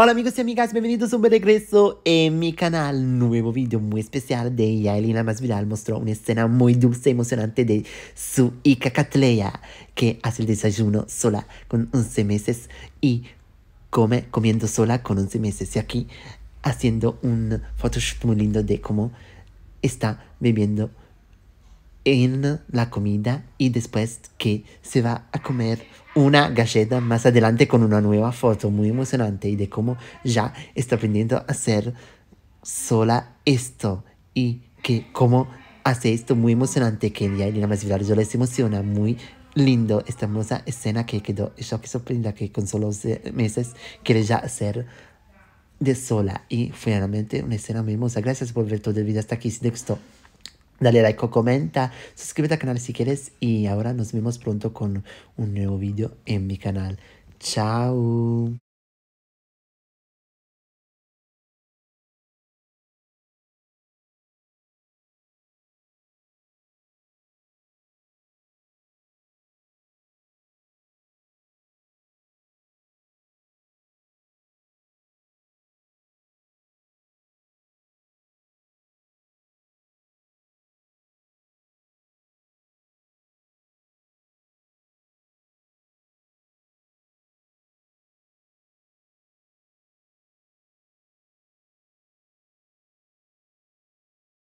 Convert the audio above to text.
Hola amigos y amigas, bienvenidos a un buen regreso en mi canal. Nuevo video muy especial de Yaelina Masvidal mostró una escena muy dulce y emocionante de su hija catlea que hace el desayuno sola con 11 meses y come comiendo sola con 11 meses. Y aquí haciendo un photoshop muy lindo de cómo está bebiendo en la comida y después que se va a comer una galleta más adelante con una nueva foto muy emocionante y de cómo ya está aprendiendo a hacer sola esto y que cómo hace esto muy emocionante que ya y más más yo les emociona muy lindo esta hermosa escena que quedó yo que sorprendida que con solo meses quiere ya hacer de sola y finalmente una escena muy hermosa gracias por ver todo el video hasta aquí si te gustó Dale like o comenta, suscríbete al canal si quieres y ahora nos vemos pronto con un nuevo video en mi canal. Chao.